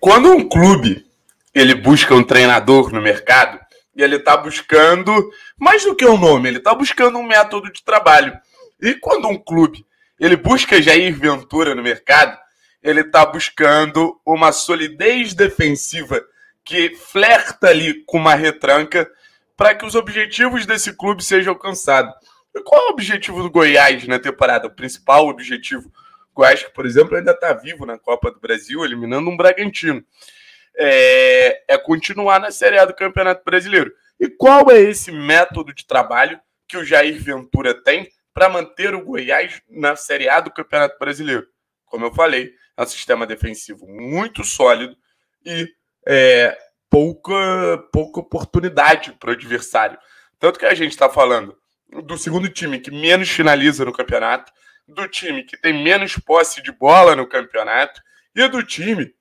Quando um clube ele busca um treinador no mercado, e ele está buscando mais do que um nome, ele está buscando um método de trabalho. E quando um clube ele busca Jair Ventura no mercado, ele está buscando uma solidez defensiva que flerta ali com uma retranca para que os objetivos desse clube sejam alcançados. E qual é o objetivo do Goiás na temporada? O principal objetivo acho que, por exemplo, ainda está vivo na Copa do Brasil, eliminando um Bragantino. É, é continuar na Série A do Campeonato Brasileiro. E qual é esse método de trabalho que o Jair Ventura tem para manter o Goiás na Série A do Campeonato Brasileiro? Como eu falei, é um sistema defensivo muito sólido e é, pouca, pouca oportunidade para o adversário. Tanto que a gente está falando do segundo time que menos finaliza no campeonato, do time que tem menos posse de bola no campeonato e do time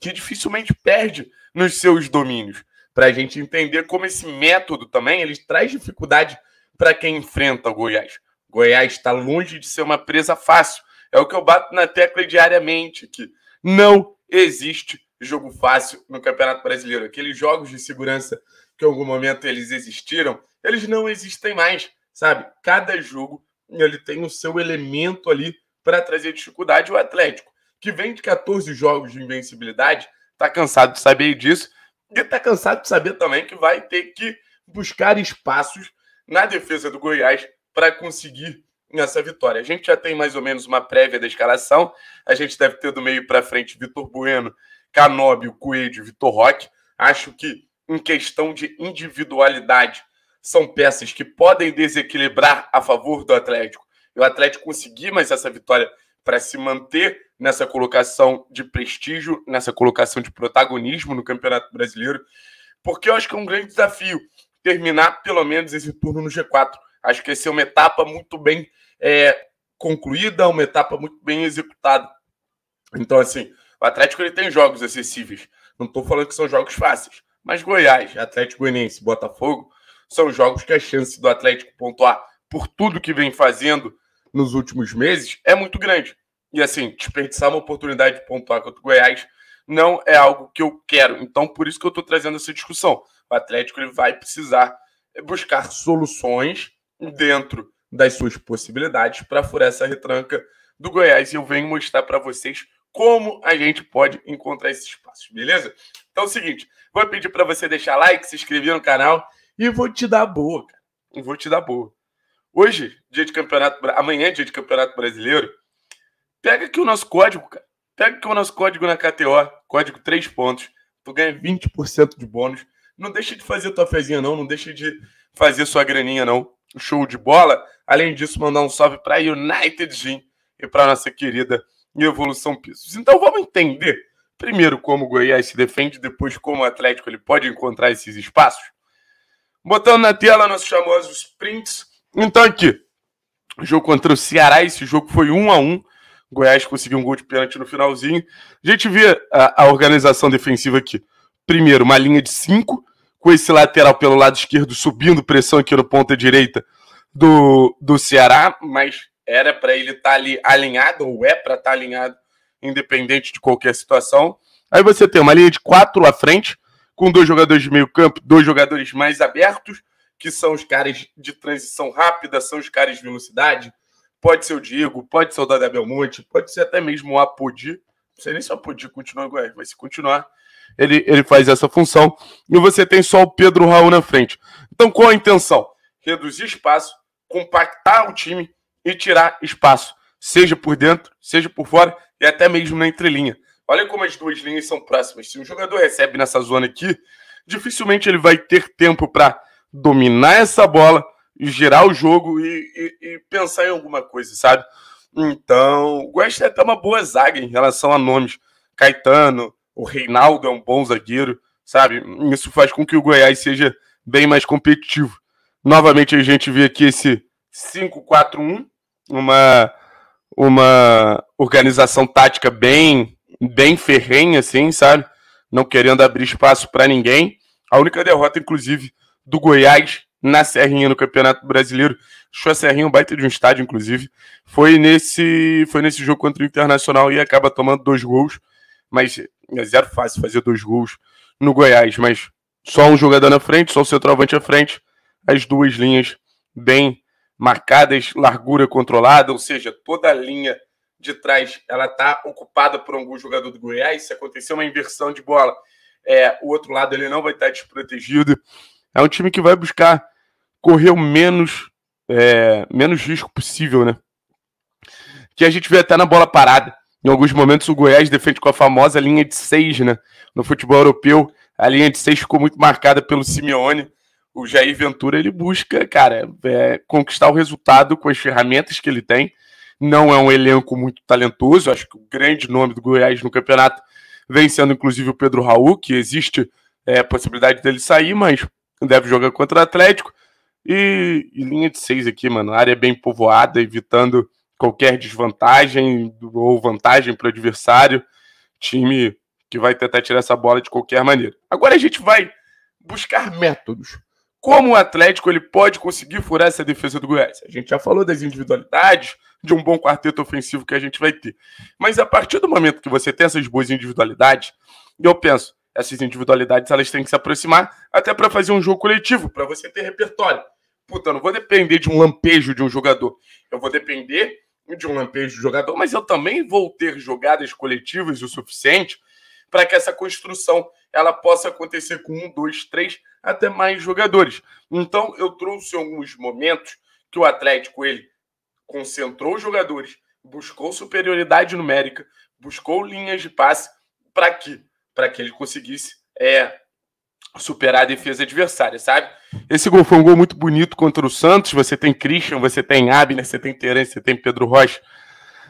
que dificilmente perde nos seus domínios. Para a gente entender como esse método também ele traz dificuldade para quem enfrenta o Goiás. Goiás está longe de ser uma presa fácil. É o que eu bato na tecla diariamente que não existe jogo fácil no Campeonato Brasileiro. Aqueles jogos de segurança que em algum momento eles existiram, eles não existem mais, sabe? Cada jogo ele tem o seu elemento ali para trazer dificuldade. O Atlético, que vem de 14 jogos de invencibilidade, está cansado de saber disso e está cansado de saber também que vai ter que buscar espaços na defesa do Goiás para conseguir essa vitória. A gente já tem mais ou menos uma prévia da escalação. A gente deve ter do meio para frente Vitor Bueno, Canóbio, Coelho, Vitor Roque. Acho que em questão de individualidade, são peças que podem desequilibrar a favor do Atlético. E o Atlético conseguir mais essa vitória para se manter nessa colocação de prestígio, nessa colocação de protagonismo no Campeonato Brasileiro, porque eu acho que é um grande desafio terminar pelo menos esse turno no G4. Acho que essa é uma etapa muito bem é, concluída, uma etapa muito bem executada. Então, assim, o Atlético ele tem jogos acessíveis. Não estou falando que são jogos fáceis, mas Goiás, Atlético Goianiense, Botafogo, são jogos que a chance do Atlético pontuar por tudo que vem fazendo nos últimos meses é muito grande. E assim, desperdiçar uma oportunidade de pontuar contra o Goiás não é algo que eu quero. Então, por isso que eu estou trazendo essa discussão. O Atlético ele vai precisar buscar soluções dentro das suas possibilidades para furar essa retranca do Goiás. E eu venho mostrar para vocês como a gente pode encontrar esses espaços, beleza? Então é o seguinte, vou pedir para você deixar like, se inscrever no canal e vou te dar boa, cara. vou te dar boa. Hoje, dia de campeonato, amanhã, é dia de campeonato brasileiro, pega aqui o nosso código, cara. Pega aqui o nosso código na KTO, código 3 pontos. Tu ganha 20% de bônus. Não deixa de fazer tua fezinha, não. Não deixa de fazer sua graninha, não. Show de bola. Além disso, mandar um salve para United Gym e para nossa querida Evolução Pisos. Então vamos entender primeiro como o Goiás se defende, depois como o Atlético ele pode encontrar esses espaços. Botando na tela nossos famosos prints. Então aqui, jogo contra o Ceará, esse jogo foi um a um. Goiás conseguiu um gol de pênalti no finalzinho. A gente vê a, a organização defensiva aqui. Primeiro, uma linha de cinco com esse lateral pelo lado esquerdo subindo pressão aqui no ponta direita do, do Ceará, mas era para ele estar tá ali alinhado, ou é para estar tá alinhado, independente de qualquer situação. Aí você tem uma linha de quatro à frente, com dois jogadores de meio campo, dois jogadores mais abertos, que são os caras de transição rápida, são os caras de velocidade. Pode ser o Diego, pode ser o Dada Belmonte, pode ser até mesmo o Apodi. Não sei nem se o Apodi continua agora, mas se continuar, ele, ele faz essa função. E você tem só o Pedro Raul na frente. Então qual a intenção? Reduzir espaço, compactar o time e tirar espaço, seja por dentro, seja por fora e até mesmo na entrelinha. Olha como as duas linhas são próximas. Se um jogador recebe nessa zona aqui, dificilmente ele vai ter tempo para dominar essa bola, gerar o jogo e, e, e, pensar em alguma coisa, sabe? Então, o Gosta é até uma boa zaga em relação a nomes. Caetano, o Reinaldo é um bom zagueiro, sabe? Isso faz com que o Goiás seja bem mais competitivo. Novamente a gente vê aqui esse 5-4-1, uma, uma organização tática bem bem ferrenha, assim, sabe? Não querendo abrir espaço para ninguém. A única derrota, inclusive, do Goiás na Serrinha no Campeonato Brasileiro. Achou a Serrinha um baita de um estádio, inclusive. Foi nesse, foi nesse jogo contra o Internacional e acaba tomando dois gols. Mas é zero fácil fazer dois gols no Goiás. Mas só um jogador na frente, só o centroavante à frente. As duas linhas bem marcadas, largura controlada, ou seja, toda a linha de trás ela está ocupada por algum jogador do Goiás, se acontecer uma inversão de bola, é, o outro lado ele não vai estar desprotegido. É um time que vai buscar correr o menos, é, menos risco possível, né? Que a gente vê até na bola parada. Em alguns momentos o Goiás defende com a famosa linha de seis, né? No futebol europeu, a linha de seis ficou muito marcada pelo Simeone. O Jair Ventura, ele busca, cara, é, conquistar o resultado com as ferramentas que ele tem não é um elenco muito talentoso. Acho que o grande nome do Goiás no campeonato vem sendo, inclusive, o Pedro Raul, que existe é, a possibilidade dele sair, mas deve jogar contra o Atlético. E, e linha de seis aqui, mano. Área é bem povoada, evitando qualquer desvantagem ou vantagem para o adversário. Time que vai tentar tirar essa bola de qualquer maneira. Agora a gente vai buscar métodos como o Atlético ele pode conseguir furar essa defesa do Goiás. A gente já falou das individualidades, de um bom quarteto ofensivo que a gente vai ter. Mas a partir do momento que você tem essas boas individualidades, eu penso, essas individualidades elas têm que se aproximar até para fazer um jogo coletivo, para você ter repertório. Puta, eu não vou depender de um lampejo de um jogador. Eu vou depender de um lampejo de um jogador, mas eu também vou ter jogadas coletivas o suficiente para que essa construção ela possa acontecer com um, dois, três, até mais jogadores. Então, eu trouxe alguns momentos que o Atlético ele concentrou os jogadores, buscou superioridade numérica, buscou linhas de passe para que para que ele conseguisse é, superar a defesa adversária, sabe? Esse gol foi um gol muito bonito contra o Santos. Você tem Christian, você tem Abner, você tem Terence, você tem Pedro Rocha,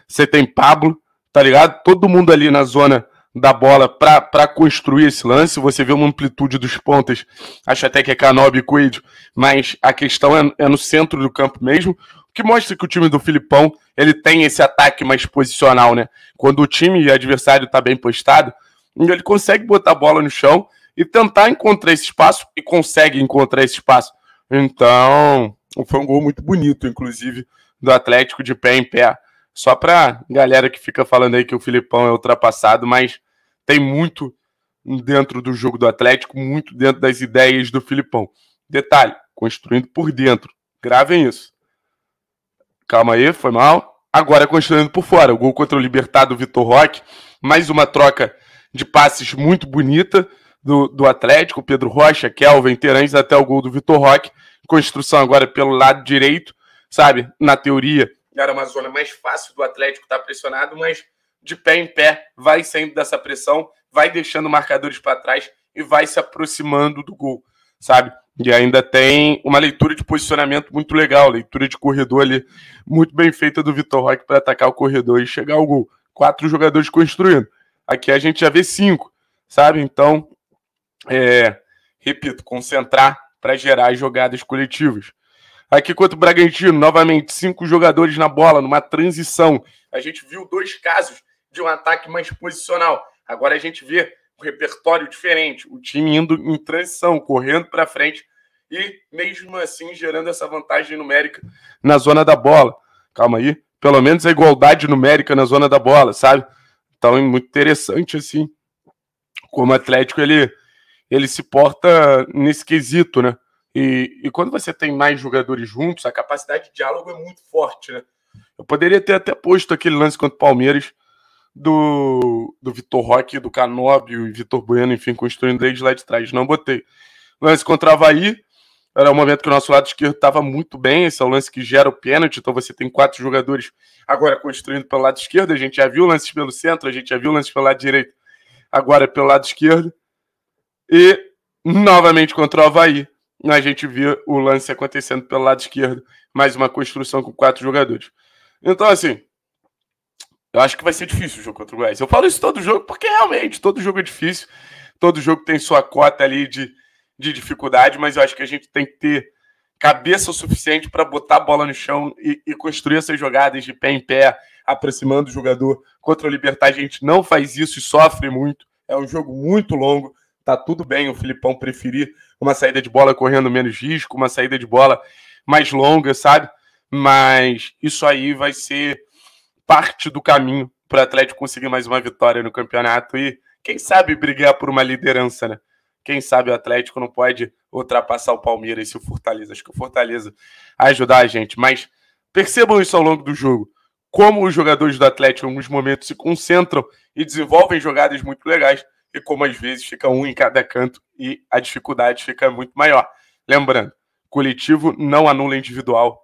você tem Pablo, tá ligado? Todo mundo ali na zona da bola para construir esse lance. Você vê uma amplitude dos pontas, acho até que é Canob e Quid, mas a questão é, é, no centro do campo mesmo, o que mostra que o time do Filipão ele tem esse ataque mais posicional, né? Quando o time e adversário está bem postado, ele consegue botar a bola no chão e tentar encontrar esse espaço e consegue encontrar esse espaço. Então, foi um gol muito bonito, inclusive, do Atlético de pé em pé. Só para galera que fica falando aí que o Filipão é ultrapassado, mas tem muito dentro do jogo do Atlético, muito dentro das ideias do Filipão. Detalhe, construindo por dentro. Gravem isso. Calma aí, foi mal. Agora construindo por fora. O gol contra o Libertado Vitor Roque. Mais uma troca de passes muito bonita do, do Atlético. Pedro Rocha, Kelvin, Terães até o gol do Vitor Roque. Construção agora pelo lado direito. Sabe, na teoria, era uma zona mais fácil do Atlético estar tá pressionado, mas de pé em pé vai saindo dessa pressão, vai deixando marcadores para trás e vai se aproximando do gol, sabe? E ainda tem uma leitura de posicionamento muito legal, leitura de corredor ali muito bem feita do Vitor Roque para atacar o corredor e chegar ao gol. Quatro jogadores construindo. Aqui a gente já vê cinco, sabe? Então, é, repito, concentrar para gerar as jogadas coletivas. Aqui contra o Bragantino, novamente, cinco jogadores na bola, numa transição. A gente viu dois casos de um ataque mais posicional. Agora a gente vê um repertório diferente, o time indo em transição, correndo para frente e, mesmo assim, gerando essa vantagem numérica na zona da bola. Calma aí, pelo menos a igualdade numérica na zona da bola, sabe? Então é muito interessante, assim, como o Atlético ele, ele se porta nesse quesito, né? E, e, quando você tem mais jogadores juntos, a capacidade de diálogo é muito forte, né? Eu poderia ter até posto aquele lance contra o Palmeiras do, do Vitor Roque, do Canóbio e Vitor Bueno, enfim, construindo desde lá de trás. Não botei. Lance contra o Havaí, era o um momento que o nosso lado esquerdo estava muito bem. Esse é o lance que gera o pênalti. Então você tem quatro jogadores agora construindo pelo lado esquerdo. A gente já viu lances pelo centro, a gente já viu lances pelo lado direito, agora pelo lado esquerdo. E novamente contra o Havaí a gente via o lance acontecendo pelo lado esquerdo, mais uma construção com quatro jogadores. Então, assim, eu acho que vai ser difícil o jogo contra o Goiás. Eu falo isso todo jogo porque realmente todo jogo é difícil, todo jogo tem sua cota ali de, de dificuldade, mas eu acho que a gente tem que ter cabeça o suficiente para botar a bola no chão e, e, construir essas jogadas de pé em pé, aproximando o jogador. Contra o Libertar, a gente não faz isso e sofre muito. É um jogo muito longo. Tá tudo bem o Filipão preferir uma saída de bola correndo menos risco, uma saída de bola mais longa, sabe? Mas isso aí vai ser parte do caminho para o Atlético conseguir mais uma vitória no campeonato e, quem sabe, brigar por uma liderança, né? Quem sabe o Atlético não pode ultrapassar o Palmeiras e o Fortaleza. Acho que o Fortaleza ajudar a gente. Mas percebam isso ao longo do jogo. Como os jogadores do Atlético, em alguns momentos, se concentram e desenvolvem jogadas muito legais e como às vezes fica um em cada canto e a dificuldade fica muito maior. Lembrando, coletivo não anula individual